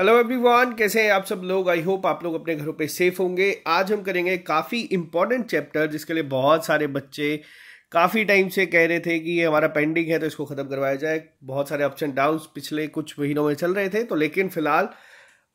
hello everyone कैसे हैं आप सब लोग आई होप आप लोग अपने घरों पे सेफ होंगे आज हम करेंगे काफ़ी इम्पॉर्टेंट चैप्टर जिसके लिए बहुत सारे बच्चे काफ़ी टाइम से कह रहे थे कि ये हमारा पेंडिंग है तो इसको ख़त्म करवाया जाए बहुत सारे अप्स एंड डाउन्स पिछले कुछ महीनों में चल रहे थे तो लेकिन फिलहाल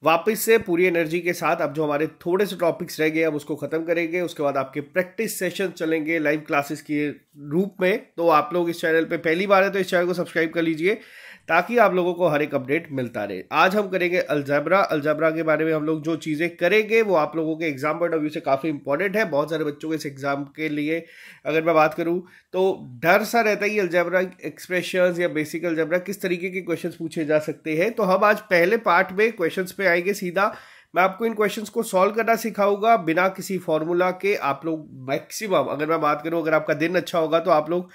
वापस से पूरी एनर्जी के साथ अब जो हमारे थोड़े से टॉपिक्स रह गए अब उसको ख़त्म करेंगे उसके बाद आपके प्रैक्टिस सेशन चलेंगे लाइव क्लासेस के रूप में तो आप लोग इस चैनल पे पहली बार है तो इस चैनल को सब्सक्राइब कर लीजिए ताकि आप लोगों को हर एक अपडेट मिलता रहे आज हम करेंगे अल्जबरा अल्जबरा के बारे में हम लोग जो चीज़ें करेंगे वो आप लोगों के एग्जाम पॉइंट ऑफ व्यू से काफ़ी इंपॉर्टेंट है बहुत सारे बच्चों के इस एग्जाम के लिए अगर मैं बात करूँ तो डर सा रहता है कि अल्जबरा एक्सप्रेशन या बेसिक अल्जबरा किस तरीके के क्वेश्चन पूछे जा सकते हैं तो हम आज पहले पार्ट में क्वेश्चन पे आएंगे सीधा मैं आपको इन क्वेश्चंस को सॉल्व करना सिखाऊंगा बिना किसी फॉर्मूला के आप लोग मैक्सिमम अगर मैं बात करूं अगर आपका दिन अच्छा होगा तो आप लोग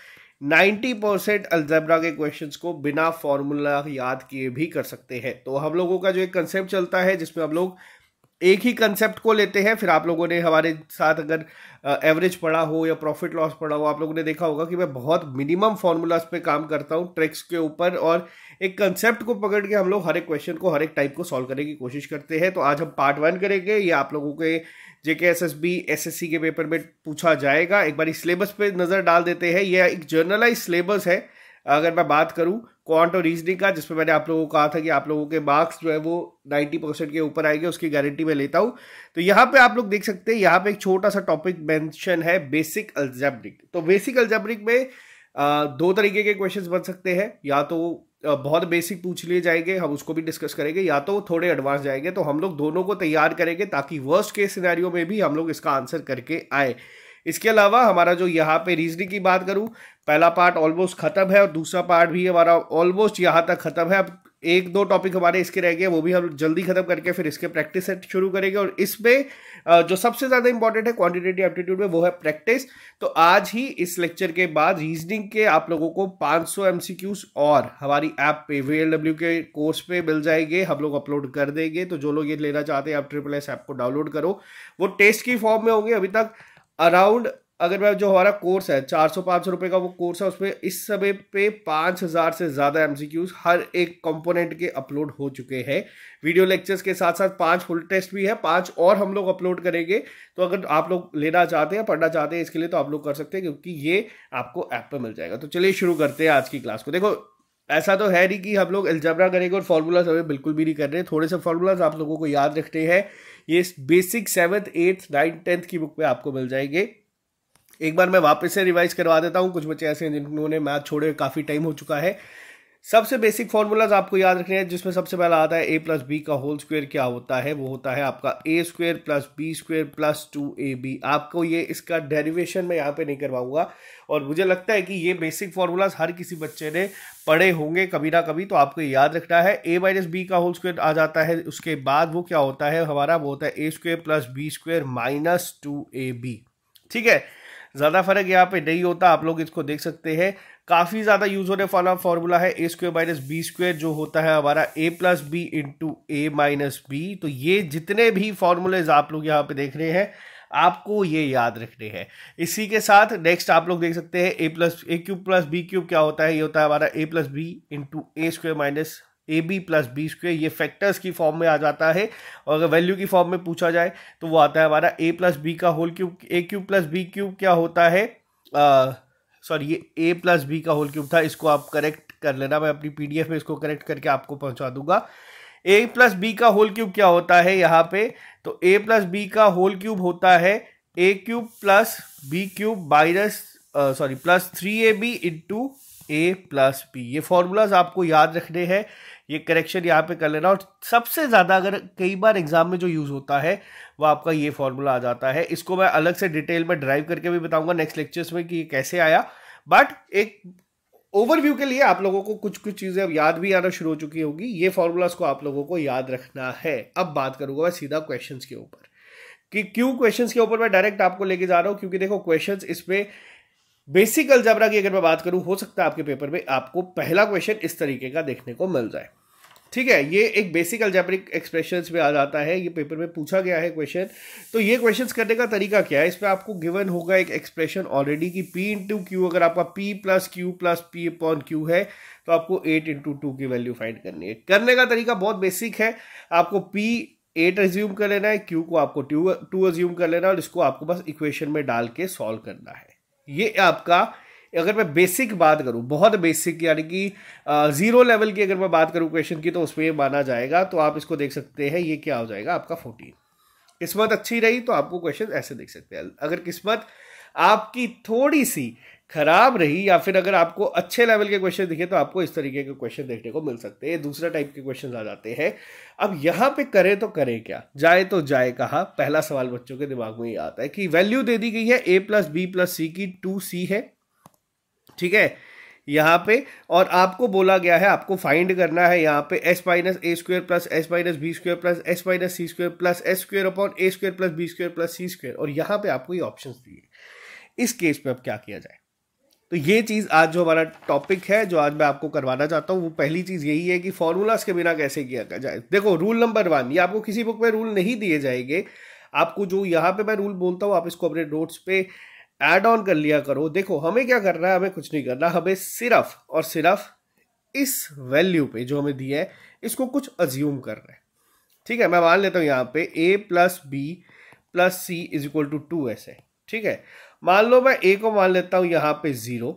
नाइन्टी परसेंट अल्जेब्रा के क्वेश्चंस को बिना फॉर्मूला याद किए भी कर सकते हैं तो हम लोगों का जो एक कंसेप्ट चलता है जिसमें हम लोग एक ही कंसेप्ट को लेते हैं फिर आप लोगों ने हमारे साथ अगर एवरेज पढ़ा हो या प्रॉफिट लॉस पढ़ा हो आप लोगों ने देखा होगा कि मैं बहुत मिनिमम फार्मूलाज पे काम करता हूँ ट्रिक्स के ऊपर और एक कंसेप्ट को पकड़ के हम लोग हर एक क्वेश्चन को हर एक टाइप को सॉल्व करने की कोशिश करते हैं तो आज हम पार्ट वन करेंगे ये आप लोगों के J K S S B S S C के पेपर में पूछा जाएगा एक बार सिलेबस पर नज़र डाल देते हैं यह एक जर्नलाइज सिलेबस है अगर मैं बात करूं क्वांट और रीजनिंग का जिसमें मैंने आप लोगों को कहा था कि आप लोगों के मार्क्स जो है वो 90 परसेंट के ऊपर आएंगे उसकी गारंटी मैं लेता हूं तो यहाँ पे आप लोग देख सकते हैं यहाँ पे एक छोटा सा टॉपिक मेंशन है बेसिक अल्जेब्रिक तो बेसिक अल्जेब्रिक में दो तरीके के क्वेश्चन बन सकते हैं या तो बहुत बेसिक पूछ लिए जाएंगे हम उसको भी डिस्कस करेंगे या तो थोड़े एडवांस जाएंगे तो हम लोग दोनों को तैयार करेंगे ताकि वर्स्ट के सिनेरियो में भी हम लोग इसका आंसर करके आए इसके अलावा हमारा जो यहाँ पे रीजनिंग की बात करूँ पहला पार्ट ऑलमोस्ट खत्म है और दूसरा पार्ट भी हमारा ऑलमोस्ट यहाँ तक खत्म है अब एक दो टॉपिक हमारे इसके रह गए वो भी हम जल्दी खत्म करके फिर इसके प्रैक्टिस सेट शुरू करेंगे और इसमें जो सबसे ज़्यादा इंपॉर्टेंट है क्वान्टिटेटिव एप्टीट्यूड में वो है प्रैक्टिस तो आज ही इस लेक्चर के बाद रीजनिंग के आप लोगों को 500 सौ और हमारी ऐप पे वी के कोर्स पे मिल जाएंगे हम लोग अपलोड कर देंगे तो जो लोग ये लेना चाहते हैं आप ट्रिपल एस ऐप को डाउनलोड करो वो टेस्ट की फॉर्म में होंगे अभी तक अराउंड अगर मैं जो हमारा कोर्स है चार सौ पाँच सौ रुपये का वो कोर्स है उसमें इस समय पे पाँच हज़ार से ज़्यादा एम हर एक कंपोनेंट के अपलोड हो चुके हैं वीडियो लेक्चर्स के साथ साथ पांच फुल टेस्ट भी है पांच और हम लोग अपलोड करेंगे तो अगर आप लोग लेना चाहते हैं पढ़ना चाहते हैं इसके लिए तो आप लोग कर सकते हैं क्योंकि ये आपको ऐप पर मिल जाएगा तो चलिए शुरू करते हैं आज की क्लास को देखो ऐसा तो है नहीं कि हम लोग एल्जबरा करेंगे और फार्मूलाज हमें बिल्कुल भी नहीं कर रहे थोड़े से फार्मूलाज आप लोगों को याद रखते हैं ये basic seventh eighth ninth tenth की बुक में आपको मिल जाएंगे एक बार मैं वापस से रिवाइज करवा देता हूँ कुछ बच्चे ऐसे हैं जिन्होंने मैथ छोड़े काफ़ी टाइम हो चुका है सबसे बेसिक फॉर्मूलाज आपको याद रखने हैं जिसमें सबसे पहला आता है ए प्लस बी का होल स्क्वायर क्या होता है वो होता है आपका A square plus B square plus two A B आपको ये इसका डेरिवेशन मैं यहाँ पे नहीं करवाऊंगा और मुझे लगता है कि ये बेसिक फॉर्मूलाज हर किसी बच्चे ने पढ़े होंगे कभी ना कभी तो आपको याद रखना है ए माइनस बी का होल स्क्वायर आ जाता है उसके बाद वो क्या होता है हमारा वो होता है ए square plus B square minus two A B ठीक है ज़्यादा फर्क यहाँ पे नहीं होता आप लोग इसको देख सकते हैं काफ़ी ज़्यादा यूज़ होने वाला फॉर्मूला है ए स्क्वेयर माइनस बी स्क्वेयर जो होता है हमारा A plus B into A minus B तो ये जितने भी फॉर्मूलेज आप लोग यहाँ पे देख रहे हैं आपको ये याद रखने हैं इसी के साथ नेक्स्ट आप लोग देख सकते हैं A plus A cube plus B cube क्या होता है ये होता है हमारा A plus B into A square minus A B plus B square ये फैक्टर्स की फॉर्म में आ जाता है और अगर वैल्यू की फॉर्म में पूछा जाए तो वो आता है हमारा ए प्लस बी का whole cube A cube plus B cube क्या होता है आ, सॉरी ये ए प्लस बी का होल क्यूब था इसको आप करेक्ट कर लेना मैं अपनी पीडीएफ में इसको करेक्ट करके आपको पहुंचा दूंगा ए प्लस बी का होल क्यूब क्या होता है यहाँ पे तो ए प्लस बी का होल क्यूब होता है ए cube plus B cube minus sorry plus three A B into A plus B ये फार्मूलाज आपको याद रखने हैं ये करेक्शन यहाँ पे कर लेना और सबसे ज़्यादा अगर कई बार एग्जाम में जो यूज़ होता है वो आपका ये फार्मूला आ जाता है इसको मैं अलग से डिटेल में ड्राइव करके भी बताऊंगा नेक्स्ट लेक्चर्स में कि ये कैसे आया बट एक ओवरव्यू के लिए आप लोगों को कुछ कुछ चीज़ें अब याद भी आना शुरू हो चुकी होगी ये फार्मूलाज को आप लोगों को याद रखना है अब बात करूंगा मैं सीधा क्वेश्चन के ऊपर कि क्यों क्वेश्चन के ऊपर मैं डायरेक्ट आपको लेके जा रहा हूँ क्योंकि देखो क्वेश्चन इसमें बेसिक अलजबरा की अगर मैं बात करूं हो सकता है आपके पेपर में आपको पहला क्वेश्चन इस तरीके का देखने को मिल जाए ठीक है ये एक बेसिक अलजेब्रिक एक्सप्रेशन में आ जाता है ये पेपर में पूछा गया है क्वेश्चन तो ये क्वेश्चन करने का तरीका क्या है इसमें आपको गिवन होगा एक एक्सप्रेशन ऑलरेडी कि पी इंटू क्यू अगर आपका P plus Q plus P upon Q है तो आपको एट इंटू टू की वैल्यू फाइंड करनी है करने का तरीका बहुत बेसिक है आपको पी एट एज्यूम कर लेना है क्यू को आपको टू टू एज्यूम कर लेना है और इसको आपको बस इक्वेशन में डाल के सॉल्व करना है ये आपका अगर मैं बेसिक बात करूँ बहुत बेसिक यानी कि ज़ीरो लेवल की अगर मैं बात करूँ क्वेश्चन की तो उसमें ये माना जाएगा तो आप इसको देख सकते हैं ये क्या हो जाएगा आपका फोर्टीन किस्मत अच्छी रही तो आपको क्वेश्चन ऐसे देख सकते हैं अगर किस्मत आपकी थोड़ी सी खराब रही या फिर अगर आपको अच्छे लेवल के क्वेश्चन दिखे तो आपको इस तरीके के क्वेश्चन देखने को मिल सकते हैं दूसरा टाइप के क्वेश्चन आ जाते हैं अब यहाँ पे करें तो करें क्या जाए तो जाए कहा पहला सवाल बच्चों के दिमाग में ये आता है कि वैल्यू दे दी गई है ए प्लस बी प्लस सी की टू सी है ठीक है यहाँ पे और आपको बोला गया है आपको फाइंड करना है यहाँ पे S minus A square plus S minus B square plus S minus C square plus S square upon A square plus B square plus C square और यहाँ पे आपको ये ऑप्शन दिए इस केस पे अब क्या किया जाए तो ये चीज़ आज जो हमारा टॉपिक है जो आज मैं आपको करवाना चाहता हूँ वो पहली चीज़ यही है कि फॉर्मूलाज के बिना कैसे किया जाए देखो रूल नंबर वन ये आपको किसी बुक में रूल नहीं दिए जाएंगे आपको जो यहाँ पे मैं रूल बोलता हूँ आप इसको अपने नोट्स पे ऐड ऑन कर लिया करो देखो हमें क्या करना है हमें कुछ नहीं करना हमें सिर्फ और सिर्फ इस वैल्यू पे जो हमें दिया है इसको कुछ अज्यूम कर रहे है ठीक है मैं मान लेता हूँ यहाँ पे A plus B plus C is equal to two ऐसे ठीक है मान लो मैं ए को मान लेता हूँ यहाँ पे ज़ीरो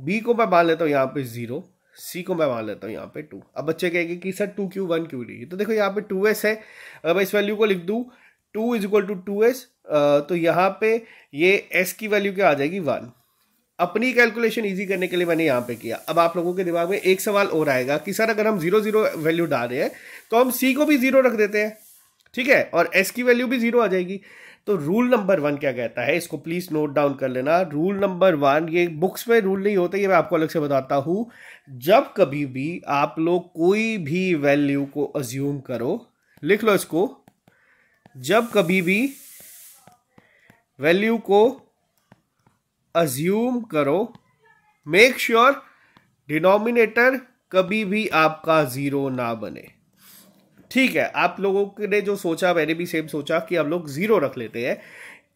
बी को मैं मान लेता हूँ यहाँ पे ज़ीरो सी को मैं मान लेता हूँ यहाँ पे टू अब बच्चे कहेंगे कि sir two Q one Q D तो देखो यहाँ पे टू एस है अगर मैं इस वैल्यू को लिख दूँ two is equal to two S तो यहाँ पे ये एस की वैल्यू क्या आ जाएगी वन अपनी कैलकुलेशन इजी करने के लिए मैंने यहाँ पे किया अब आप लोगों के दिमाग में एक सवाल और आएगा कि सर अगर हम जीरो जीरो वैल्यू डाल रहे हैं तो हम सी को भी जीरो रख देते हैं ठीक है और एस की वैल्यू भी जीरो आ जाएगी तो रूल नंबर वन क्या कहता है इसको प्लीज नोट डाउन कर लेना रूल नंबर वन ये बुक्स में रूल नहीं होता ये मैं आपको अलग से बताता हूँ जब कभी भी आप लोग कोई भी वैल्यू को अज्यूम करो लिख लो इसको जब कभी भी वैल्यू को अज्यूम करो मेक श्योर डिनोमिनेटर कभी भी आपका जीरो ना बने ठीक है आप लोगों ने जो सोचा मैंने भी सेम सोचा कि हम लोग जीरो रख लेते हैं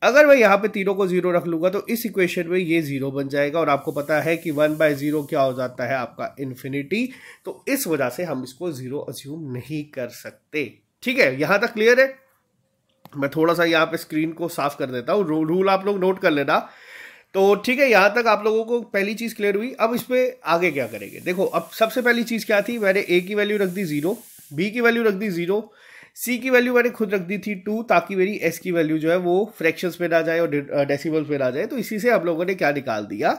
अगर मैं यहाँ पे तीनों को जीरो रख लूंगा तो इस इक्वेशन में ये जीरो बन जाएगा और आपको पता है कि वन बाय जीरो क्या हो जाता है आपका इन्फिनिटी तो इस वजह से हम इसको जीरो अज्यूम नहीं कर सकते ठीक है यहां तक क्लियर है मैं थोड़ा सा यहाँ पे स्क्रीन को साफ कर देता हूँ रूल आप लोग नोट कर लेना तो ठीक है यहाँ तक आप लोगों को पहली चीज़ क्लियर हुई अब इस पर आगे क्या करेंगे देखो अब सबसे पहली चीज़ क्या थी मैंने ए की वैल्यू रख दी जीरो बी की वैल्यू रख दी जीरो सी की वैल्यू मैंने खुद रख दी थी टू ताकि मेरी एस की वैल्यू जो है वो फ्रैक्शंस पे ना जाए और डेसिमल्स पे ना जाए तो इसी से हम लोगों ने क्या निकाल दिया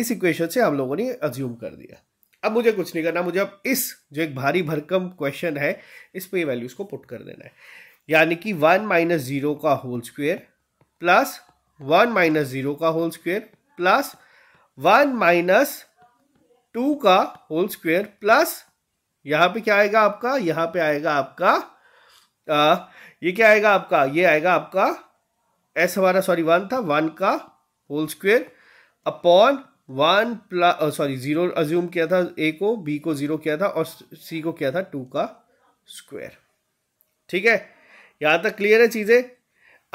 इस इक्वेशन से हम लोगों ने अज्यूम कर दिया अब मुझे कुछ नहीं करना मुझे अब इस जो एक भारी भरकम क्वेश्चन है इस पर वैल्यूज को पुट कर देना है यानी कि वन माइनस जीरो का whole square plus one minus zero का whole square plus one minus two का होल स्क्वेयर प्लस यहां पे क्या आएगा आपका यहां पे आएगा आपका आ, ये क्या आएगा आपका ये आएगा आपका एस हमारा सॉरी वन था वन का whole square upon one plus sorry zero assume किया था ए को बी को जीरो किया था और सी को किया था टू का स्क्वेयर ठीक है यहां तक क्लियर है चीजें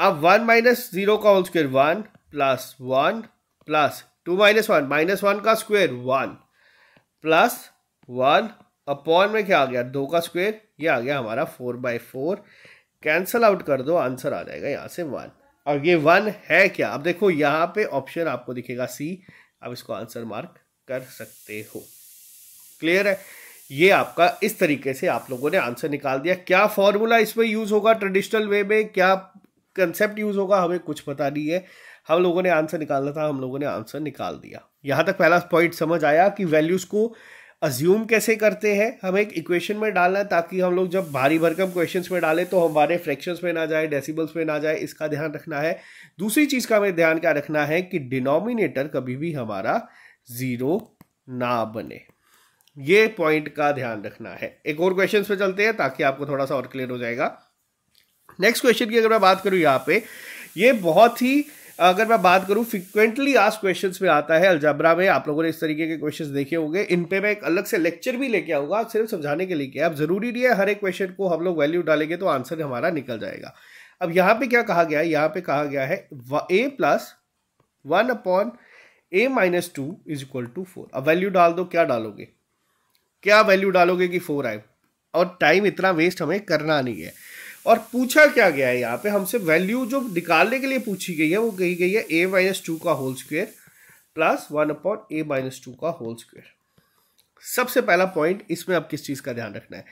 अब वन माइनस जीरो का whole square one plus one plus two minus one minus one का square one plus one upon में क्या आ गया दो का स्क्वेयर ये आ गया हमारा four by four cancel out कर दो आंसर आ जाएगा यहाँ से वन और ये वन है क्या अब देखो यहाँ पे ऑप्शन आपको दिखेगा सी आप इसको आंसर मार्क कर सकते हो क्लियर है ये आपका इस तरीके से आप लोगों ने आंसर निकाल दिया क्या फॉर्मूला इसमें यूज़ होगा ट्रेडिशनल वे में क्या कंसेप्ट यूज़ होगा हमें कुछ पता नहीं है हम लोगों ने आंसर निकालना था हम लोगों ने आंसर निकाल दिया यहाँ तक पहला पॉइंट समझ आया कि वैल्यूज़ को अज्यूम कैसे करते हैं हमें एक इक्वेशन में डालना है ताकि हम लोग जब भारी भरकम क्वेश्चन में डालें तो हमारे फ्रैक्शंस में ना जाए डेसिबल्स में ना जाए इसका ध्यान रखना है दूसरी चीज़ का हमें ध्यान क्या रखना है कि डिनोमिनेटर कभी भी हमारा ज़ीरो ना बने ये पॉइंट का ध्यान रखना है एक और क्वेश्चन पे चलते हैं ताकि आपको थोड़ा सा और क्लियर हो जाएगा नेक्स्ट क्वेश्चन की अगर मैं बात करूँ यहाँ पे ये बहुत ही अगर मैं बात करूँ फ्रिक्वेंटली आज क्वेश्चन में आता है अलजाबरा में आप लोगों ने इस तरीके के क्वेश्चन देखे होंगे इन पे मैं एक अलग से लेक्चर भी लेके आऊंगा सिर्फ समझाने के लिए अब जरूरी नहीं है हर एक क्वेश्चन को हम लोग वैल्यू डालेंगे तो आंसर हमारा निकल जाएगा अब यहाँ पे क्या कहा गया है यहाँ पे कहा गया है ए plus one upon A minus two is equal to four अब वैल्यू डाल दो क्या डालोगे क्या वैल्यू डालोगे कि फोर आए और टाइम इतना वेस्ट हमें करना नहीं है और पूछा क्या गया है यहाँ पे हमसे वैल्यू जो निकालने के लिए पूछी गई है वो कही गई है ए माइनस टू का whole square plus one upon A minus two का होल स्क्वेयर सबसे पहला पॉइंट इसमें अब किस चीज़ का ध्यान रखना है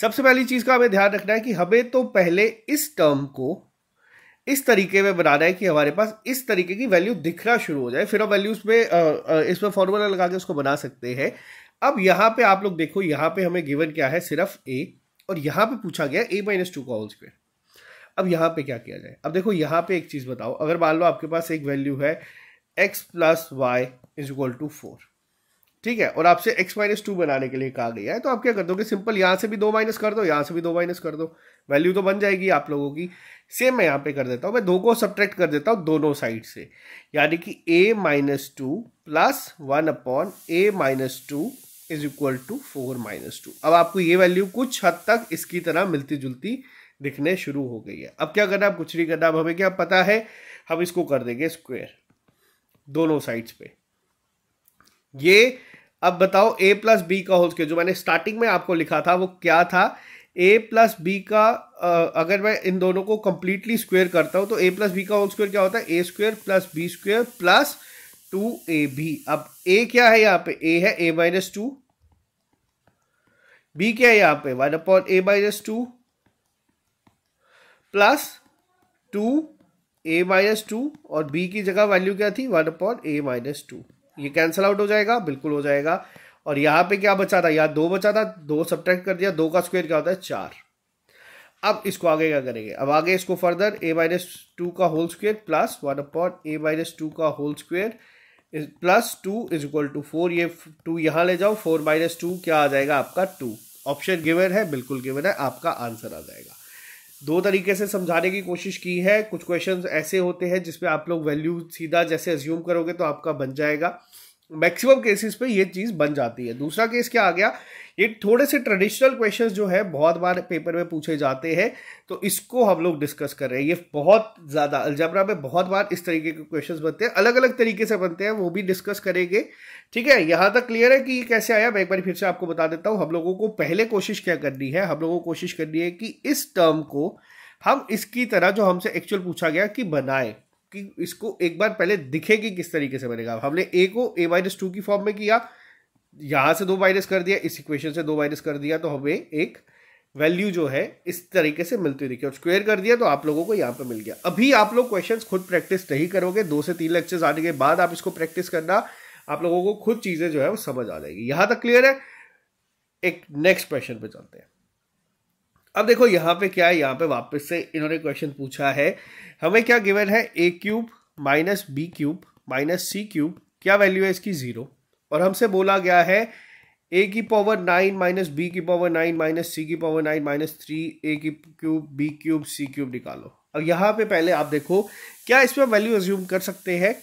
सबसे पहली चीज़ का हमें ध्यान रखना है कि हमें तो पहले इस टर्म को इस तरीके में बनाना है कि हमारे पास इस तरीके की वैल्यू दिखना शुरू हो जाए फिर हम वैल्यूज में इसमें फॉर्मूला लगा के उसको बना सकते हैं अब यहां पे आप लोग देखो यहां पे हमें गिवन क्या है सिर्फ ए और यहाँ पे पूछा गया ए माइनस टू का होल स्क्वायर अब यहाँ पे क्या किया जाए अब देखो यहाँ पे एक चीज़ बताओ अगर मान लो आपके पास एक वैल्यू है x plus Y is equal to four ठीक है और आपसे एक्स माइनस टू बनाने के लिए कहा गया है तो आप क्या कर दोगे सिंपल यहाँ से भी दो माइनस कर दो यहाँ से भी दो माइनस कर दो वैल्यू तो बन जाएगी आप लोगों की सेम मैं यहाँ पे कर देता हूँ मैं दो को सब्ट्रैक्ट कर देता हूँ दोनों साइड से यानी कि A minus two plus one upon A minus two is equal to four minus two अब आपको ये वैल्यू कुछ हद तक इसकी तरह मिलती जुलती दिखने शुरू हो गई है अब क्या करना है कुछ नहीं करना अब हमें क्या पता है हम इसको कर देंगे स्क्वेयर दोनों साइड्स पे ये अब बताओ ए प्लस बी का होल स्क्वायर जो मैंने स्टार्टिंग में आपको लिखा था वो क्या था ए प्लस बी का अगर मैं इन दोनों को कंप्लीटली स्क्वेयर करता हूं तो ए प्लस बी का होल स्क्वेयर क्या होता है ए square plus B square plus two A B अब ए क्या है यहाँ पे ए है ए माइनस टू बी क्या है यहाँ पे one upon A minus two plus two A minus two और बी की जगह वैल्यू क्या थी one upon A minus two ये कैंसिल आउट हो जाएगा बिल्कुल हो जाएगा और यहाँ पे क्या बचा था यहाँ दो बचा था दो सब्ट्रैक्ट कर दिया दो का स्क्वायर क्या होता है चार अब इसको आगे क्या करेंगे अब आगे इसको फर्दर ए माइनस टू का whole square plus one upon A minus two का whole square plus two is equal to four ये टू यहाँ ले जाओ फोर माइनस टू क्या आ जाएगा आपका टू ऑप्शन गिवन है बिल्कुल गिवन है आपका आंसर आ जाएगा दो तरीके से समझाने की कोशिश की है कुछ क्वेश्चन ऐसे होते हैं जिसपे आप लोग वैल्यू सीधा जैसे एज्यूम करोगे तो आपका बन जाएगा मैक्सिमम केसेस पे ये चीज़ बन जाती है दूसरा केस क्या आ गया ये थोड़े से ट्रेडिशनल क्वेश्चंस जो है बहुत बार पेपर में पूछे जाते हैं तो इसको हम लोग डिस्कस कर रहे हैं ये बहुत ज़्यादा अलजबरा में बहुत बार इस तरीके के क्वेश्चंस बनते हैं अलग अलग तरीके से बनते हैं वो भी डिस्कस करेंगे ठीक है यहाँ तक क्लियर है कि ये कैसे आया मैं एक बार फिर से आपको बता देता हूँ हम लोगों को पहले कोशिश क्या करनी है हम लोगों को कोशिश करनी है कि इस टर्म को हम इसकी तरह जो हमसे एक्चुअल पूछा गया कि बनाए कि इसको एक बार पहले दिखेगी किस तरीके से बनेगा हमने ए को ए माइनस टू की फॉर्म में किया यहां से दो माइनस कर दिया इस इक्वेशन से दो माइनस कर दिया तो हमें एक वैल्यू जो है इस तरीके से मिलती रही और स्क्वेयर कर दिया तो आप लोगों को यहाँ पर मिल गया अभी आप लोग क्वेश्चंस खुद प्रैक्टिस नहीं करोगे दो से तीन लेक्चर्स आने के बाद आप इसको प्रैक्टिस करना आप लोगों को खुद चीज़ें जो है वो समझ आ जाएगी यहां तक क्लियर है एक नेक्स्ट क्वेश्चन पे चलते हैं अब देखो यहाँ पे क्या है यहाँ पे वापस से इन्होंने क्वेश्चन पूछा है हमें क्या गिवन है ए cube minus B cube minus C cube क्या वैल्यू है इसकी जीरो और हमसे बोला गया है ए की पावर नाइन माइनस बी की पावर नाइन माइनस सी की power nine minus three A की cube B cube C cube निकालो अब यहाँ पे पहले आप देखो क्या इसमें वैल्यू एज्यूम कर सकते हैं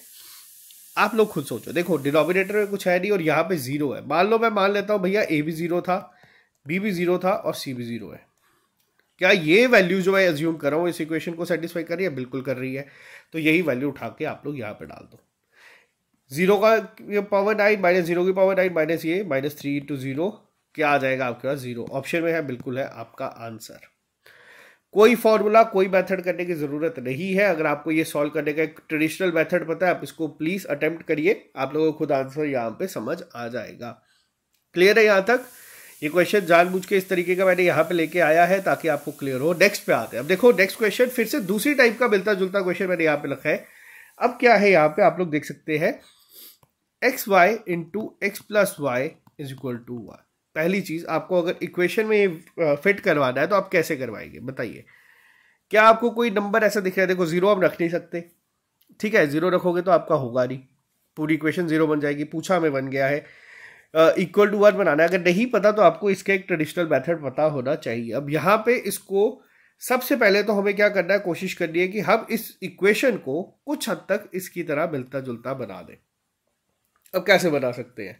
आप लोग खुद सोचो देखो डिनोमिनेटर में कुछ है नहीं और यहाँ पे जीरो है मान लो मैं मान लेता हूँ भैया ए भी जीरो था बी भी जीरो था और सी भी जीरो है क्या ये वैल्यू जो मैं एज्यूम कर रहा हूँ इस इक्वेशन को सेटिस्फाई कर रही है बिल्कुल कर रही है तो यही वैल्यू उठा के आप लोग यहाँ पर डाल दो जीरो का पावर नाइन माइनस जीरो की पावर नाइन माइनस ये माइनस थ्री इंटू जीरो क्या आ जाएगा आपके पास जीरो ऑप्शन में है बिल्कुल है आपका आंसर कोई फॉर्मूला कोई मेथड करने की ज़रूरत नहीं है अगर आपको ये सॉल्व करने का एक ट्रेडिशनल मेथड पता है आप इसको प्लीज़ अटेम्प्ट करिए आप लोगों को खुद आंसर यहाँ पे समझ आ जाएगा क्लियर है यहाँ तक ये क्वेश्चन जानबूझ के इस तरीके का मैंने यहाँ पे लेके आया है ताकि आपको क्लियर हो नेक्स्ट पे आते हैं अब देखो नेक्स्ट क्वेश्चन फिर से दूसरी टाइप का मिलता जुलता क्वेश्चन मैंने यहाँ पे रखा है अब क्या है यहाँ पे आप लोग देख सकते हैं x y into x plus Y is equal to y पहली चीज़ आपको अगर इक्वेशन में ये फिट करवाना है तो आप कैसे करवाएंगे बताइए क्या आपको कोई नंबर ऐसा दिख रहा है देखो ज़ीरो आप रख नहीं सकते ठीक है ज़ीरो रखोगे तो आपका होगा नहीं पूरी इक्वेशन ज़ीरो बन जाएगी पूछा में बन गया है इक्वल टू वन बनाना है अगर नहीं पता तो आपको इसका एक ट्रेडिशनल मेथड पता होना चाहिए अब यहाँ पे इसको सबसे पहले तो हमें क्या करना है कोशिश करनी है कि हम इस इक्वेशन को कुछ हद तक इसकी तरह मिलता जुलता बना दें अब कैसे बना सकते हैं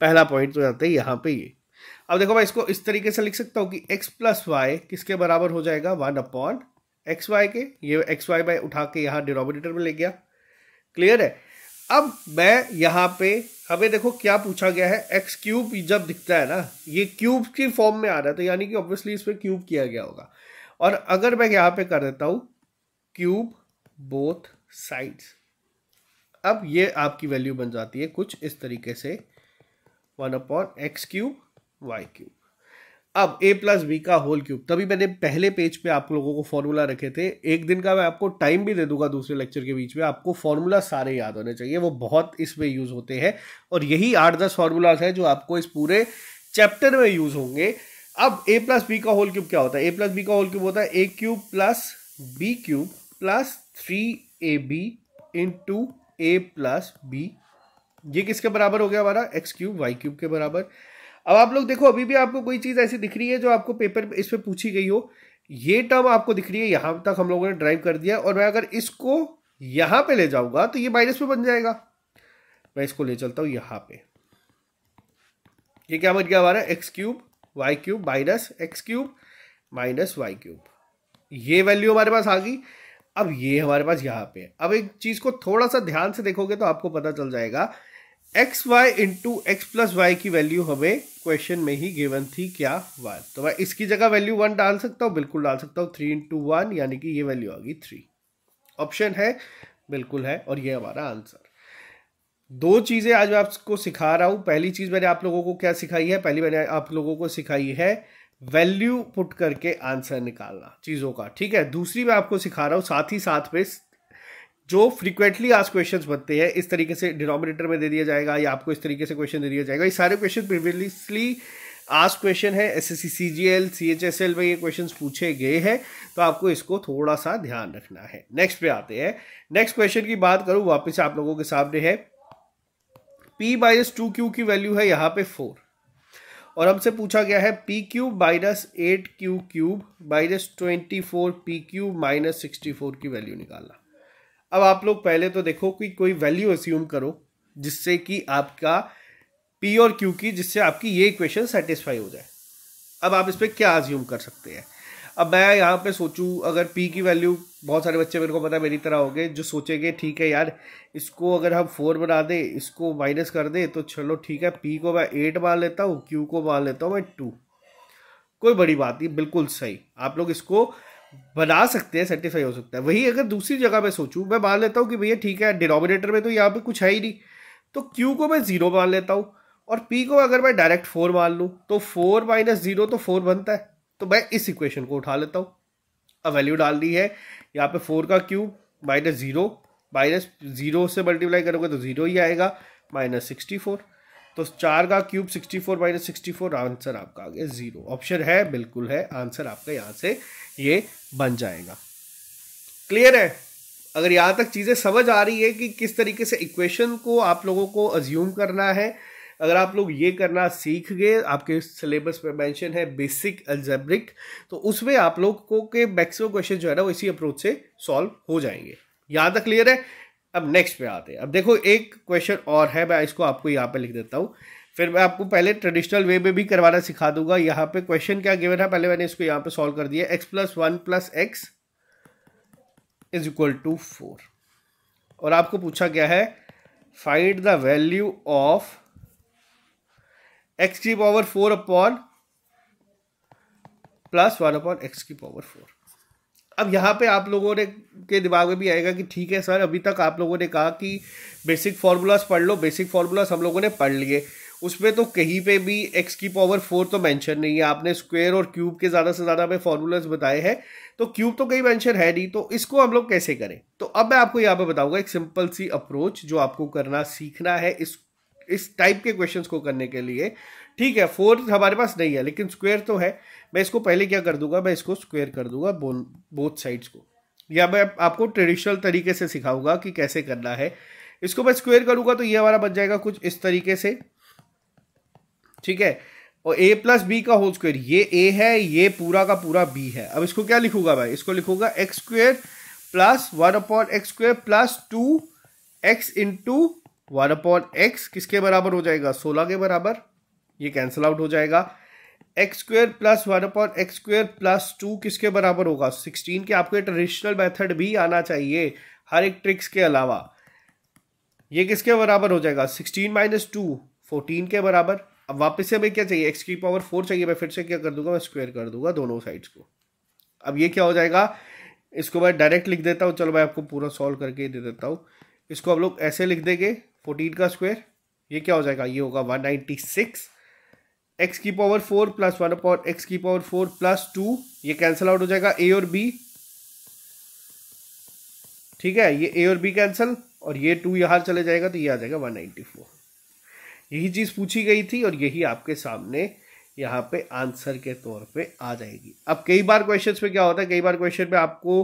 पहला पॉइंट तो जाते हैं यहाँ पे ये अब देखो मैं इसको इस तरीके से लिख सकता हूँ कि एक्स प्लस वाई किसके बराबर हो जाएगा वन अपॉन एक्स वाई के ये एक्स वाई मैं उठा के यहाँ डिनोमिनेटर में ले गया क्लियर है अब मैं यहाँ पे हमें देखो क्या पूछा गया है एक्स क्यूब जब दिखता है ना ये क्यूब की फॉर्म में आ रहा है तो यानी कि ऑब्वियसली इसमें क्यूब किया गया होगा और अगर मैं यहाँ पे कर देता हूँ क्यूब बोथ साइड्स अब ये आपकी वैल्यू बन जाती है कुछ इस तरीके से one upon x cube y cube अब ए प्लस बी का होल क्यूब तभी मैंने पहले पेज पे आप लोगों को फॉर्मूला रखे थे एक दिन का मैं आपको टाइम भी दे दूंगा दूसरे लेक्चर के बीच में आपको फॉर्मूला सारे याद होने चाहिए वो बहुत इसमें यूज़ होते हैं और यही आठ दस फार्मूलाज हैं जो आपको इस पूरे चैप्टर में यूज़ होंगे अब ए प्लस बी का होल क्यूब क्या होता है ए प्लस बी का होल क्यूब होता है ए cube plus B cube plus three A b into a plus B ये किसके बराबर हो गया हमारा एक्स क्यूब वाई क्यूब के बराबर अब आप लोग देखो अभी भी आपको कोई चीज़ ऐसी दिख रही है जो आपको पेपर इस पर पे पूछी गई हो ये टर्म आपको दिख रही है यहाँ तक हम लोगों ने ड्राइव कर दिया और मैं अगर इसको यहाँ पे ले जाऊंगा तो ये माइनस में बन जाएगा मैं इसको ले चलता हूँ यहाँ पे ये क्या बन गया हमारा x cube y cube minus x cube minus y cube ये वैल्यू हमारे पास आ गई अब ये हमारे पास यहां पे अब एक चीज को थोड़ा सा ध्यान से देखोगे तो आपको पता चल जाएगा x y into x plus y की वैल्यू हमें क्वेश्चन में ही गिवन थी क्या वन तो मैं इसकी जगह वैल्यू वन डाल सकता हूँ बिल्कुल डाल सकता हूं थ्री इंटू वन यानी कि ये वैल्यू आ गई थ्री ऑप्शन है बिल्कुल है और ये हमारा आंसर दो चीज़ें आज मैं आपको सिखा रहा हूं पहली चीज़ मैंने आप लोगों को क्या सिखाई है पहली मैंने आप लोगों को सिखाई है वैल्यू पुट करके आंसर निकालना चीज़ों का ठीक है दूसरी मैं आपको सिखा रहा हूं साथ ही साथ में जो फ्रीक्वेंटली आज क्वेश्चन बनते हैं इस तरीके से डिनोमिनेटर में दे दिया जाएगा या आपको इस तरीके से क्वेश्चन दे दिया जाएगा ये सारे क्वेश्चन प्रीवियसली आज क्वेश्चन है S S C C G L C H S L में ये क्वेश्चन पूछे गए हैं तो आपको इसको थोड़ा सा ध्यान रखना है नेक्स्ट पे आते हैं नेक्स्ट क्वेश्चन की बात करूं वापस आप लोगों के सामने है पी माइनस टू क्यू की वैल्यू है यहाँ पे फोर और हमसे पूछा गया है p cube minus eight q cube minus twenty four p cube minus sixty four की वैल्यू निकालना अब आप लोग पहले तो देखो कि कोई वैल्यू अस्यूम करो जिससे कि आपका पी और क्यू की जिससे आपकी ये इक्वेशन सेटिस्फाई हो जाए अब आप इस पर क्या अज्यूम कर सकते हैं अब मैं यहाँ पे सोचूँ अगर पी की वैल्यू बहुत सारे बच्चे मेरे को पता है मेरी तरह हो गए जो सोचेंगे ठीक है यार इसको अगर हम फोर बना दें इसको माइनस कर दें तो चलो ठीक है पी को मैं एट मान लेता हूँ क्यू को मान लेता हूँ मैं टू कोई बड़ी बात नहीं बिल्कुल सही आप लोग इसको बना सकते हैं सेटिस्फाई हो सकता है वही अगर दूसरी जगह मैं सोचूँ मैं मान लेता हूँ कि भैया ठीक है डिनोमिनेटर में तो यहाँ पर कुछ है ही नहीं तो क्यू को मैं ज़ीरो मान लेता हूँ और पी को अगर मैं डायरेक्ट फोर मान लूँ तो फोर माइनस ज़ीरो तो फोर बनता है तो मैं इस इक्वेशन को उठा लेता हूँ अब वैल्यू डाल दी है यहाँ पे फोर का cube minus zero minus zero से मल्टीप्लाई करोगे तो ज़ीरो ही आएगा माइनस सिक्सटी फोर तो चार का cube sixty four minus sixty four answer आपका आ गया ज़ीरो ऑप्शन है बिल्कुल है आंसर आपका यहाँ से ये बन जाएगा क्लियर है अगर यहाँ तक चीज़ें समझ आ रही है कि किस तरीके से इक्वेशन को आप लोगों को अज्यूम करना है अगर आप लोग ये करना सीख गए आपके सिलेबस में मेंशन है बेसिक अल्जेब्रिक तो उसमें आप लोग को के मैक्सिमम क्वेश्चन जो है ना वो इसी अप्रोच से सॉल्व हो जाएंगे यहाँ तक क्लियर है अब नेक्स्ट पे आते हैं अब देखो एक क्वेश्चन और है मैं इसको आपको यहाँ पे लिख देता हूँ फिर मैं आपको पहले ट्रेडिशनल वे में भी करवाना सिखा दूंगा यहाँ पे क्वेश्चन क्या गिवन है पहले मैंने इसको यहाँ पे सॉल्व कर दिया x plus one plus x is equal to four और आपको पूछा गया है find the value of x की power four upon plus one upon x की पावर फोर अब यहाँ पे आप लोगों ने के दिमाग में भी आएगा कि ठीक है सर अभी तक आप लोगों ने कहा कि बेसिक फार्मूलाज पढ़ लो बेसिक फार्मूलाज हम लोगों ने पढ़ लिए उसमें तो कहीं पे भी एक्स की पावर फोर तो मेंशन नहीं है आपने स्क्वायर और क्यूब के ज़्यादा से ज़्यादा हमें फार्मूलाज बताए हैं तो क्यूब तो कहीं मेंशन है नहीं तो इसको हम लोग कैसे करें तो अब मैं आपको यहाँ पे बताऊंगा एक सिंपल सी अप्रोच जो आपको करना सीखना है इस इस टाइप के क्वेश्चंस को करने के लिए ठीक है फोर्थ हमारे पास नहीं है लेकिन स्क्वायर तो है मैं इसको पहले क्या कर दूंगा मैं इसको स्क्वायर कर दूंगा बोथ साइड्स को या मैं आपको ट्रेडिशनल तरीके से सिखाऊंगा कि कैसे करना है इसको मैं स्क्वायर करूंगा तो ये हमारा बन जाएगा कुछ इस तरीके से ठीक है और ए प्लस बी का होल स्क्वायर ये ए है ये पूरा का पूरा बी है अब इसको क्या लिखूंगा मैं इसको लिखूंगा x square plus one upon x square plus two x into one upon x किसके बराबर हो जाएगा सोलह के बराबर ये कैंसिल आउट हो जाएगा x square plus one upon x square plus two किसके बराबर होगा सिक्सटीन के आपको ट्रेडिशनल मेथड भी आना चाहिए हर एक ट्रिक्स के अलावा ये किसके बराबर हो जाएगा सिक्सटीन माइनस टू फोर्टीन के बराबर अब वापस से हमें क्या चाहिए एक्स की पावर फोर चाहिए मैं फिर से क्या कर दूंगा मैं स्क्वेयर कर दूंगा दोनों साइड्स को अब ये क्या हो जाएगा इसको मैं डायरेक्ट लिख देता हूँ चलो मैं आपको पूरा सॉल्व करके दे देता हूँ इसको हम लोग ऐसे लिख देंगे फोर्टीन का स्क्वायर ये क्या हो जाएगा ये होगा वन नाइन्टी सिक्स एक्स की power four plus one upon x की पावर फोर प्लस टू ये कैंसिल आउट हो जाएगा ए और बी ठीक है ये ए और बी कैंसिल और ये टू यहाँ चले जाएगा तो ये आ जाएगा वन नाइन्टी फोर यही चीज़ पूछी गई थी और यही आपके सामने यहाँ पे आंसर के तौर पे आ जाएगी अब कई बार क्वेश्चन में क्या होता है कई बार क्वेश्चन में आपको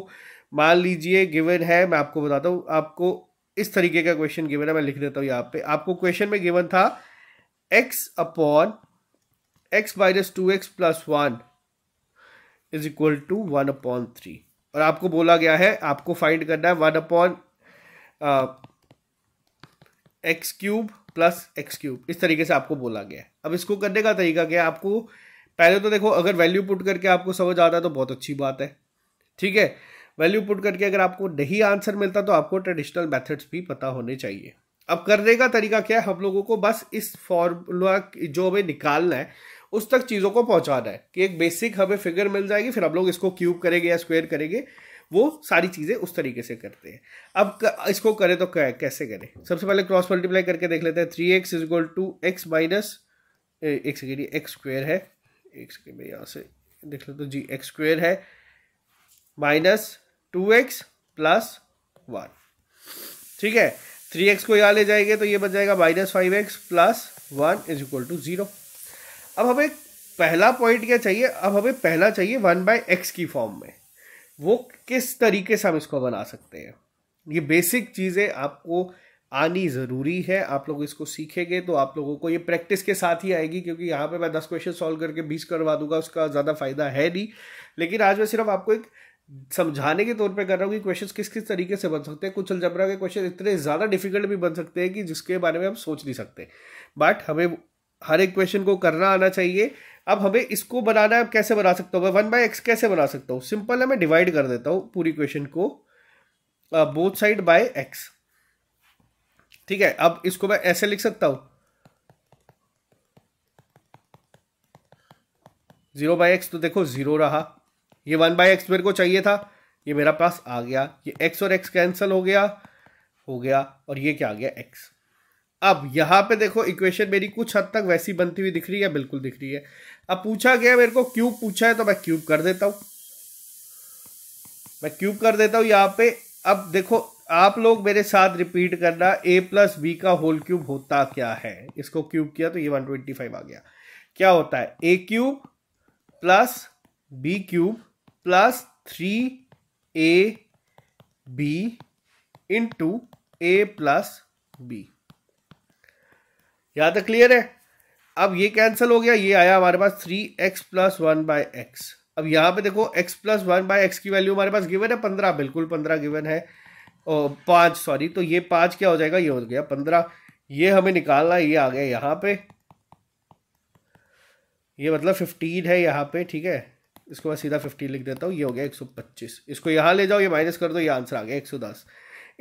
मान लीजिए गिवन है मैं आपको बताता हूँ आपको इस तरीके का क्वेश्चन गिवन है मैं लिख देता हूं यहां पे आपको क्वेश्चन में गिवन था x upon x minus two x plus one is equal to one upon three और आपको बोला गया है आपको फाइंड करना है one upon x cube plus x cube इस तरीके से आपको बोला गया है अब इसको करने का तरीका क्या है आपको पहले तो देखो अगर वैल्यू पुट करके आपको समझ आता है तो बहुत अच्छी बात है ठीक है वैल्यू पुट करके अगर आपको नहीं आंसर मिलता तो आपको ट्रेडिशनल मेथड्स भी पता होने चाहिए अब करने का तरीका क्या है हम लोगों को बस इस फॉर्मूला जो हमें निकालना है उस तक चीज़ों को पहुंचाना है कि एक बेसिक हमें फिगर मिल जाएगी फिर हम लोग इसको क्यूब करेंगे या स्क्वेयर करेंगे वो सारी चीज़ें उस तरीके से करते हैं अब इसको करें तो कैसे करें सबसे पहले क्रॉस मल्टीप्लाई करके देख लेते हैं three x is equal to x minus एक सेकेंड एक्स स्क्वेयर है एक सेकेंड में यहाँ से देख लेते तो जी एक्स स्क्वेयर है minus two x plus one ठीक है थ्री एक्स को यहाँ ले जाएंगे तो ये बन जाएगा minus five x plus one is equal to zero अब हमें पहला पॉइंट क्या चाहिए अब हमें पहला चाहिए वन बाय एक्स की फॉर्म में वो किस तरीके से हम इसको बना सकते हैं ये बेसिक चीज़ें आपको आनी ज़रूरी है आप लोग इसको सीखेंगे तो आप लोगों को ये प्रैक्टिस के साथ ही आएगी क्योंकि यहाँ पे मैं दस क्वेश्चन सॉल्व करके बीस करवा दूंगा उसका ज़्यादा फायदा है नहीं लेकिन आज मैं सिर्फ आपको एक समझाने के तौर पे कर रहा हूँ कि क्वेश्चंस किस किस तरीके से बन सकते हैं कुछ अलजबरा के क्वेश्चन इतने ज़्यादा डिफिकल्ट भी बन सकते हैं कि जिसके बारे में हम सोच नहीं सकते बट हमें हर एक क्वेश्चन को करना आना चाहिए अब हमें इसको बनाना है कैसे बना सकता हूँ मैं वन बाई एक्स कैसे बना सकता हूँ सिंपल है मैं डिवाइड कर देता हूँ पूरी क्वेश्चन को बोथ साइड बाय एक्स ठीक है अब इसको मैं ऐसे लिख सकता हूँ जीरो बाय एक्स तो देखो जीरो रहा ये वन बाई एक्स मेरे को चाहिए था ये मेरा पास आ गया ये एक्स और एक्स कैंसिल हो गया हो गया और ये क्या आ गया एक्स अब यहाँ पे देखो इक्वेशन मेरी कुछ हद तक वैसी बनती हुई दिख रही है बिल्कुल दिख रही है अब पूछा गया मेरे को क्यूब पूछा है तो मैं क्यूब कर देता हूँ मैं क्यूब कर देता हूँ यहाँ पे अब देखो आप लोग मेरे साथ रिपीट करना ए प्लस बी का होल क्यूब होता क्या है इसको क्यूब किया तो ये वन ट्वेंटी फाइव आ गया क्या होता है ए cube plus B cube plus three A B into A plus b याद तक क्लियर है अब ये कैंसिल हो गया ये आया हमारे पास three x plus one by x अब यहां पे देखो x plus one by x की वैल्यू हमारे पास गिवन है पंद्रह बिल्कुल पंद्रह गिवन है पांच सॉरी तो ये पांच क्या हो जाएगा ये हो गया पंद्रह ये हमें निकालना ये आ गया यहां पे ये मतलब फिफ्टीन है यहां पे ठीक है इसको मैं सीधा फिफ्टीन लिख देता हूँ ये हो गया एक सौ पच्चीस इसको यहाँ ले जाओ ये माइनस कर दो ये आंसर आ गया एक सौ दस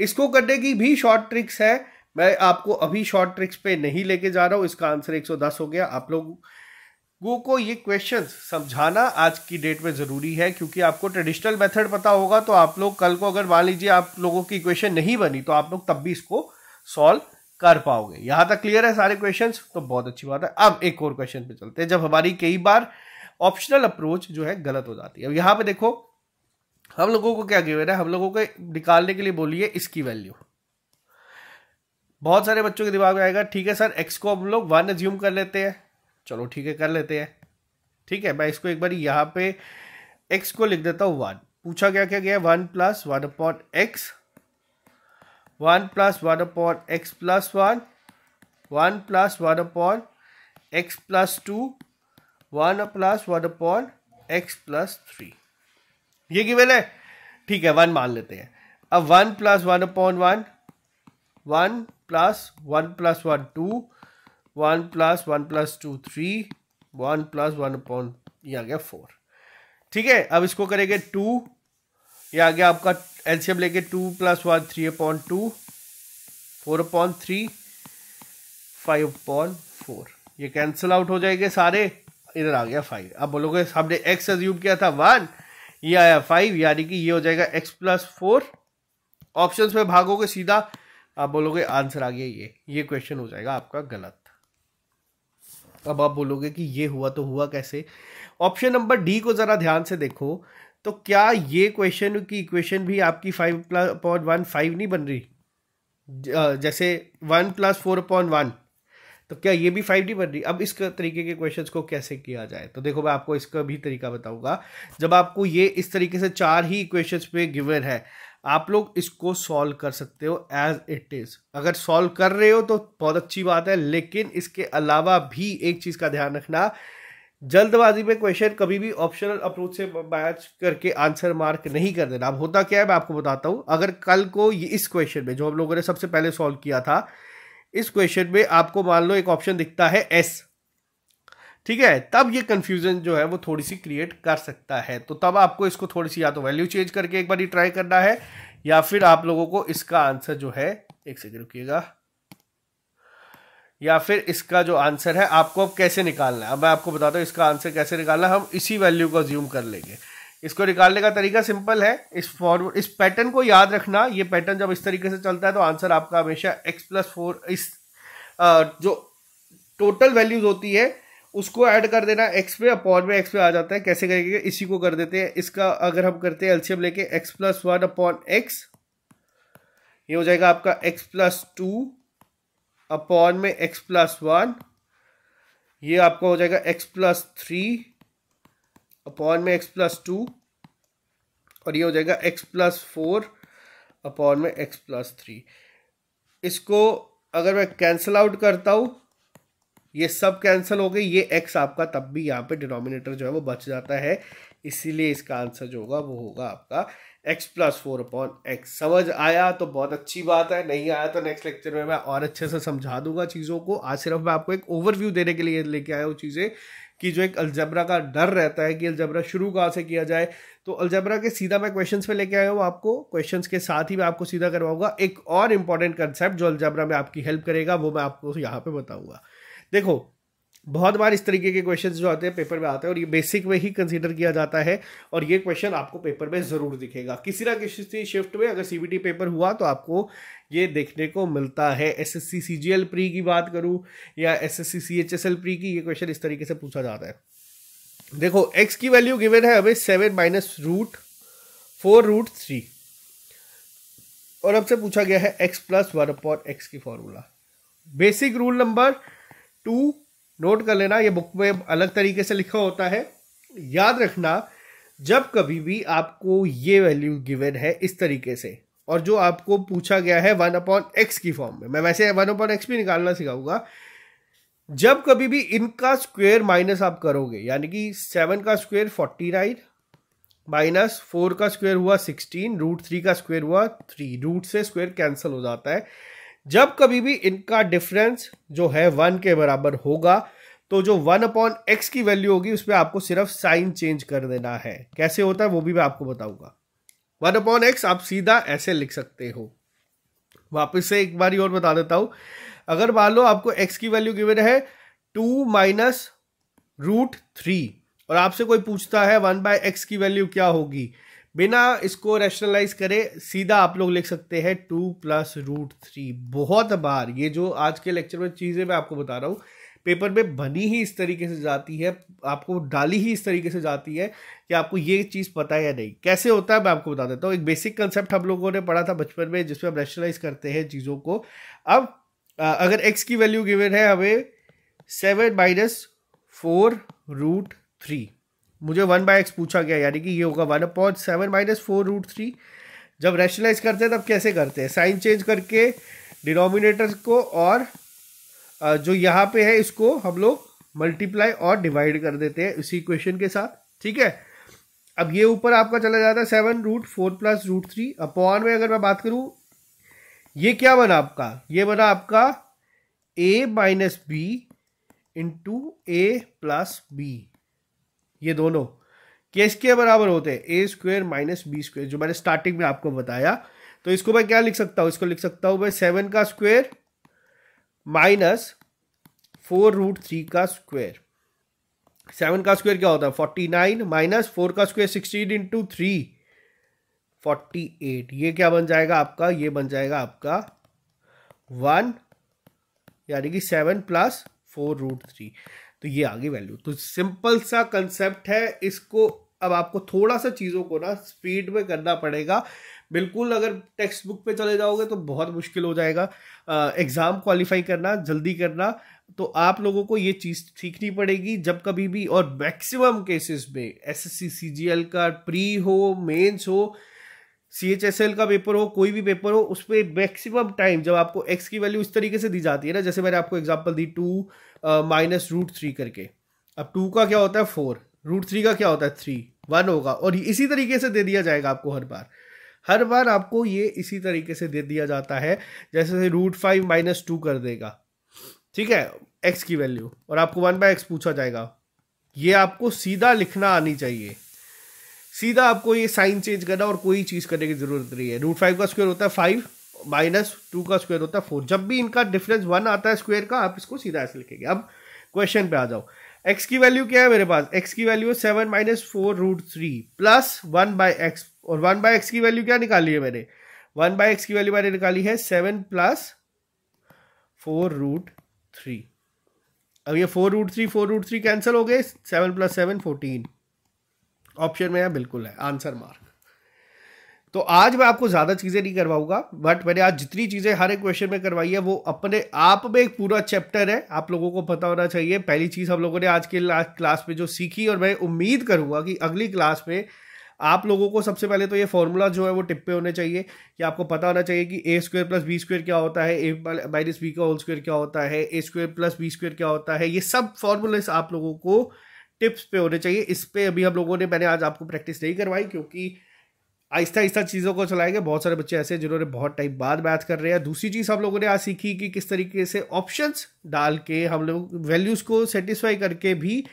इसको करने की भी शॉर्ट ट्रिक्स है मैं आपको अभी शॉर्ट ट्रिक्स पे नहीं लेके जा रहा हूँ इसका आंसर एक सौ दस हो गया आप लोगों को ये क्वेश्चन समझाना आज की डेट में ज़रूरी है क्योंकि आपको ट्रेडिशनल मेथड पता होगा तो आप लोग कल को अगर मान लीजिए आप लोगों की इक्वेशन नहीं बनी तो आप लोग तब भी इसको सॉल्व कर पाओगे यहाँ तक क्लियर है सारे क्वेश्चन तो बहुत अच्छी बात है अब एक और क्वेश्चन पे चलते हैं जब हमारी कई बार ऑप्शनल अप्रोच जो है गलत हो जाती है अब यहां पे देखो हम लोगों को क्या गिवन है हम लोगों को निकालने के लिए बोलिए इसकी वैल्यू बहुत सारे बच्चों के दिमाग में आएगा ठीक है सर एक्स को हम लोग वन एज्यूम कर लेते हैं चलो ठीक है कर लेते हैं ठीक है मैं इसको एक बार यहाँ पे एक्स को लिख देता हूं वन पूछा क्या क्या गया one plus one upon x one plus one upon x plus one one plus one upon x plus two one plus one upon x plus three ये गिवन है ठीक है वन मान लेते हैं अब one plus one upon one one plus one plus one two one plus one plus two three one plus one upon ये आ गया फोर ठीक है अब इसको करेंगे टू ये आ गया आपका एल्शियम लेके two plus one three upon two four upon three five upon four ये कैंसिल आउट हो जाएंगे सारे इधर आ गया फाइव अब बोलोगे हमने एक्स एज्यूम किया था वन ये आया फाइव यानी कि ये हो जाएगा एक्स प्लस फोर ऑप्शन में भागोगे सीधा आप बोलोगे आंसर आ गया ये ये क्वेश्चन हो जाएगा आपका गलत अब आप बोलोगे कि ये हुआ तो हुआ कैसे ऑप्शन नंबर डी को ज़रा ध्यान से देखो तो क्या ये क्वेश्चन की इक्वेशन भी आपकी five plus point one five नहीं बन रही जैसे one plus four point one तो क्या ये भी फाइव डी बन रही अब इस तरीके के क्वेश्चन को कैसे किया जाए तो देखो मैं आपको इसका भी तरीका बताऊंगा जब आपको ये इस तरीके से चार ही क्वेश्चन पे गिवन है आप लोग इसको सॉल्व कर सकते हो एज इट इज अगर सॉल्व कर रहे हो तो बहुत अच्छी बात है लेकिन इसके अलावा भी एक चीज का ध्यान रखना जल्दबाजी में क्वेश्चन कभी भी ऑप्शनल अप्रोच से मैच करके आंसर मार्क नहीं कर देना अब होता क्या है मैं आपको बताता हूँ अगर कल को ये इस क्वेश्चन में जो हम लोगों ने सबसे पहले सॉल्व किया था इस क्वेश्चन में आपको मान लो एक ऑप्शन दिखता है एस ठीक है तब ये कंफ्यूजन जो है वो थोड़ी सी क्रिएट कर सकता है तो तब आपको इसको थोड़ी सी या तो वैल्यू चेंज करके एक बार ट्राई करना है या फिर आप लोगों को इसका आंसर जो है एक सेकेंड रुकिएगा या फिर इसका जो आंसर है आपको अब कैसे निकालना है अब मैं आपको बताता हूँ इसका आंसर कैसे निकालना है हम इसी वैल्यू को ज्यूम कर लेंगे इसको निकालने का तरीका सिंपल है इस फॉरवर्ड इस पैटर्न को याद रखना ये पैटर्न जब इस तरीके से चलता है तो आंसर आपका हमेशा एक्स प्लस फोर इस जो टोटल वैल्यूज होती है उसको ऐड कर देना एक्स पे अपॉन में एक्स पे आ जाता है कैसे करेंगे इसी को कर देते हैं इसका अगर हम करते हैं एल्सियम लेके x plus one upon x ये हो जाएगा आपका एक्स प्लस टू अपॉन में एक्स प्लस वन ये आपका हो जाएगा एक्स प्लस थ्री अपॉन में एक्स प्लस टू और ये हो जाएगा एक्स प्लस फोर अपॉन में एक्स प्लस थ्री इसको अगर मैं कैंसिल आउट करता हूँ ये सब कैंसिल हो गए ये एक्स आपका तब भी यहाँ पे डिनोमिनेटर जो है वो बच जाता है इसीलिए इसका आंसर जो होगा वो होगा आपका x plus four upon x समझ आया तो बहुत अच्छी बात है नहीं आया तो नेक्स्ट लेक्चर में मैं और अच्छे से समझा दूंगा चीज़ों को आज सिर्फ मैं आपको एक ओवरव्यू देने के लिए लेके आया हूँ चीज़ें कि जो एक अलजबरा का डर रहता है कि अलजबरा शुरू कहाँ से किया जाए तो अलजबरा के सीधा मैं क्वेश्चंस पे लेके आया हूँ आपको क्वेश्चंस के साथ ही मैं आपको सीधा करवाऊंगा एक और इम्पॉर्टेंट कंसेप्ट जो अलजबरा में आपकी हेल्प करेगा वो मैं आपको यहाँ पे बताऊँगा देखो बहुत बार इस तरीके के क्वेश्चन जो आते हैं पेपर में आते हैं और ये बेसिक में ही कंसिडर किया जाता है और ये क्वेश्चन आपको पेपर में ज़रूर दिखेगा किसी ना किसी शिफ्ट में अगर सी पेपर हुआ तो आपको ये देखने को मिलता है S S C C G L pre की बात करूँ या S S C C H S L pre की ये क्वेश्चन इस तरीके से पूछा जाता है देखो एक्स की वैल्यू गिवन है हमें seven minus root four root three और से पूछा गया है x plus one upon x की formula basic rule number two note कर लेना ये बुक में अलग तरीके से लिखा होता है याद रखना जब कभी भी आपको ये वैल्यू गिवन है इस तरीके से और जो आपको पूछा गया है वन अपॉन एक्स की फॉर्म में मैं वैसे वन अपॉन एक्स भी निकालना सिखाऊंगा जब कभी भी इनका स्क्वेयर माइनस आप करोगे यानी कि सेवन का square forty nine minus four का स्क्वेयर हुआ सिक्सटीन रूट थ्री का स्क्वेयर हुआ थ्री रूट से स्क्वेयर कैंसिल हो जाता है जब कभी भी इनका डिफरेंस जो है वन के बराबर होगा तो जो वन अपॉन एक्स की वैल्यू होगी उसमें आपको सिर्फ साइन चेंज कर देना है कैसे होता है वो भी मैं आपको बताऊंगा वन अपॉन एक्स आप सीधा ऐसे लिख सकते हो वापस से एक बार और बता देता हूं अगर मान लो आपको एक्स की वैल्यू गिवन है टू माइनस रूट थ्री और आपसे कोई पूछता है वन बाय एक्स की वैल्यू क्या होगी बिना इसको रैशनलाइज करे सीधा आप लोग लिख सकते हैं टू प्लस रूट थ्री बहुत बार ये जो आज के लेक्चर में चीज़ें मैं आपको बता रहा हूँ पेपर में बनी ही इस तरीके से जाती है आपको डाली ही इस तरीके से जाती है कि आपको ये चीज़ पता है या नहीं कैसे होता है मैं आपको बता देता हूँ एक बेसिक कंसेप्ट हम लोगों ने पढ़ा था बचपन में जिसमें हम रैशनलाइज करते हैं चीज़ों को अब अगर एक्स की वैल्यू गिवन है हमें seven minus four root three मुझे वन बाई एक्स पूछा गया यानी कि ये होगा one upon seven minus four root three जब रैशनलाइज करते हैं तब कैसे करते हैं साइन चेंज करके डिनोमिनेटर को और जो यहाँ पे है इसको हम लोग मल्टीप्लाई और डिवाइड कर देते हैं इसी इक्वेशन के साथ ठीक है अब ये ऊपर आपका चला जाता है seven root four plus root three upon में अगर मैं बात करूँ ये क्या बना आपका ये बना आपका a minus b into A plus B ये दोनों किसके बराबर होते हैं a square minus B square जो मैंने स्टार्टिंग में आपको बताया तो इसको मैं क्या लिख सकता हूँ इसको लिख सकता हूँ मैं सेवन का square minus four root three का स्क्वेयर सेवन का स्क्वेयर क्या होता है फोर्टी नाइन माइनस फोर का square sixteen into three forty eight ये क्या बन जाएगा आपका ये बन जाएगा आपका वन यानी कि seven plus four root three तो ये आगे वैल्यू तो सिंपल सा कंसेप्ट है इसको अब आपको थोड़ा सा चीज़ों को ना स्पीड में करना पड़ेगा बिल्कुल अगर टेक्स्ट बुक पे चले जाओगे तो बहुत मुश्किल हो जाएगा एग्ज़ाम क्वालिफाई करना जल्दी करना तो आप लोगों को ये चीज़ सीखनी पड़ेगी जब कभी भी और मैक्सिमम केसेस में एसएससी सीजीएल का प्री हो मेंस हो सी एच एस एल का पेपर हो कोई भी पेपर हो उस पर मैक्सिमम टाइम जब आपको एक्स की वैल्यू इस तरीके से दी जाती है ना जैसे मैंने आपको एग्जाम्पल दी टू माइनस रूट थ्री करके अब टू का क्या होता है फोर रूट थ्री का क्या होता है थ्री वन होगा और इसी तरीके से दे दिया जाएगा आपको हर बार हर बार आपको ये इसी तरीके से दे दिया जाता है जैसे रूट फाइव माइनस टू कर देगा ठीक है एक्स की वैल्यू और आपको वन बाय एक्स पूछा जाएगा ये आपको सीधा लिखना आनी चाहिए सीधा आपको ये साइन चेंज करना और कोई चीज़ करने की ज़रूरत नहीं है रूट फाइव का स्क्वायर होता है फाइव माइनस टू का स्क्वायर होता है फोर जब भी इनका डिफरेंस वन आता है स्क्वायर का आप इसको सीधा ऐसे लिखेंगे अब क्वेश्चन पे आ जाओ एक्स की वैल्यू क्या है मेरे पास एक्स की वैल्यू है seven minus four root three plus one by x और वन बाय एक्स की वैल्यू क्या निकाली है मैंने वन बाय एक्स की वैल्यू मैंने निकाली है seven plus four root three अब ये four root three four root three cancel हो गए seven plus seven fourteen option में है बिल्कुल है आंसर मार्क तो आज मैं आपको ज़्यादा चीज़ें नहीं करवाऊंगा बट मैंने आज जितनी चीज़ें हर एक क्वेश्चन में करवाई है वो अपने आप में एक पूरा चैप्टर है आप लोगों को पता होना चाहिए पहली चीज़ हम लोगों ने आज के क्लास में जो सीखी और मैं उम्मीद करूँगा कि अगली क्लास में आप लोगों को सबसे पहले तो ये फॉर्मूला जो है वो टिप पे होने चाहिए कि आपको पता होना चाहिए कि a square plus B square क्या होता है ए माइनस बी का होल स्क्वेयर क्या होता है ए स्क्वेयर प्लस बी स्क्वेयर क्या होता है ये सब फॉर्मूलेस आप लोगों को टिप्स पे होने चाहिए इस पर अभी हम लोगों ने मैंने आज आपको प्रैक्टिस नहीं करवाई क्योंकि आहिस्ता आहिस्ता चीज़ों को चलाएंगे बहुत सारे बच्चे ऐसे हैं जिन्होंने बहुत टाइम बाद मैथ कर रहे हैं दूसरी चीज़ हम लोगों ने आज सीखी कि किस तरीके से ऑप्शंस डाल के हम लोग वैल्यूज़ को सेटिस्फाई करके भी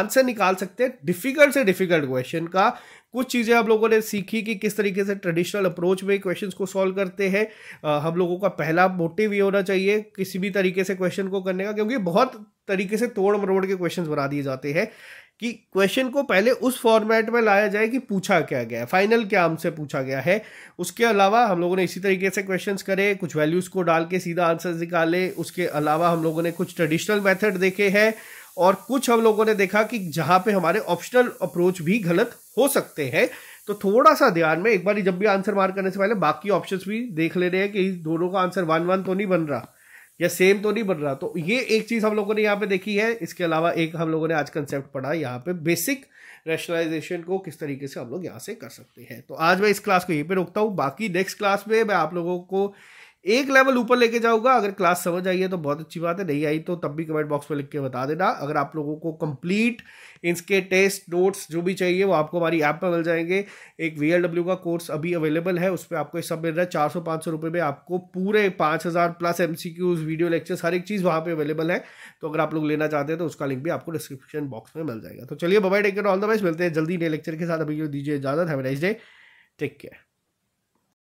आंसर निकाल सकते हैं डिफ़िकल्ट से डिफ़िकल्ट क्वेश्चन का कुछ चीज़ें हम लोगों ने सीखी कि किस तरीके से ट्रेडिशनल अप्रोच में क्वेश्चन को सॉल्व करते हैं हम लोगों का पहला मोटिव ये होना चाहिए किसी भी तरीके से क्वेश्चन को करने का क्योंकि बहुत तरीके से तोड़ मरोड़ के क्वेश्चन बना दिए जाते हैं कि क्वेश्चन को पहले उस फॉर्मेट में लाया जाए कि पूछा क्या गया है फाइनल क्या हमसे पूछा गया है उसके अलावा हम लोगों ने इसी तरीके से क्वेश्चंस करे कुछ वैल्यूज़ को डाल के सीधा आंसर निकाले उसके अलावा हम लोगों ने कुछ ट्रेडिशनल मेथड देखे हैं और कुछ हम लोगों ने देखा कि जहाँ पे हमारे ऑप्शनल अप्रोच भी गलत हो सकते हैं तो थोड़ा सा ध्यान में एक बार जब भी आंसर मार्क करने से पहले बाकी ऑप्शन भी देख ले रहे हैं कि दोनों का आंसर वन वन तो नहीं बन रहा या सेम तो नहीं बन रहा तो ये एक चीज़ हम लोगों ने यहाँ पे देखी है इसके अलावा एक हम लोगों ने आज कंसेप्ट पढ़ा यहाँ पे बेसिक रैशनलाइजेशन को किस तरीके से हम लोग यहाँ से कर सकते हैं तो आज मैं इस क्लास को यहीं पे रोकता हूँ बाकी नेक्स्ट क्लास में मैं आप लोगों को एक लेवल ऊपर लेके जाऊंगा अगर क्लास समझ आई है तो बहुत अच्छी बात है नहीं आई तो तब भी कमेंट बॉक्स में लिख के बता देना अगर आप लोगों को कंप्लीट इसके टेस्ट नोट्स जो भी चाहिए वो आपको हमारी ऐप में मिल जाएंगे एक वी का कोर्स अभी अवेलेबल है उस पर आपको सब मिल रहा है चार सौ पाँच सौ रुपये में आपको पूरे पाँच हज़ार प्लस एम वीडियो लेक्चर्स हर एक चीज़ वहाँ पर अवेलेबल है तो अगर आप लोग लेना चाहते हैं तो उसका लिंक भी आपको डिस्क्रिप्शन बॉक्स में मिल जाएगा तो चलिए bye bye take all the best मिलते हैं जल्दी नए लेक्चर के साथ अभी दीजिए इजाजत have a nice day take care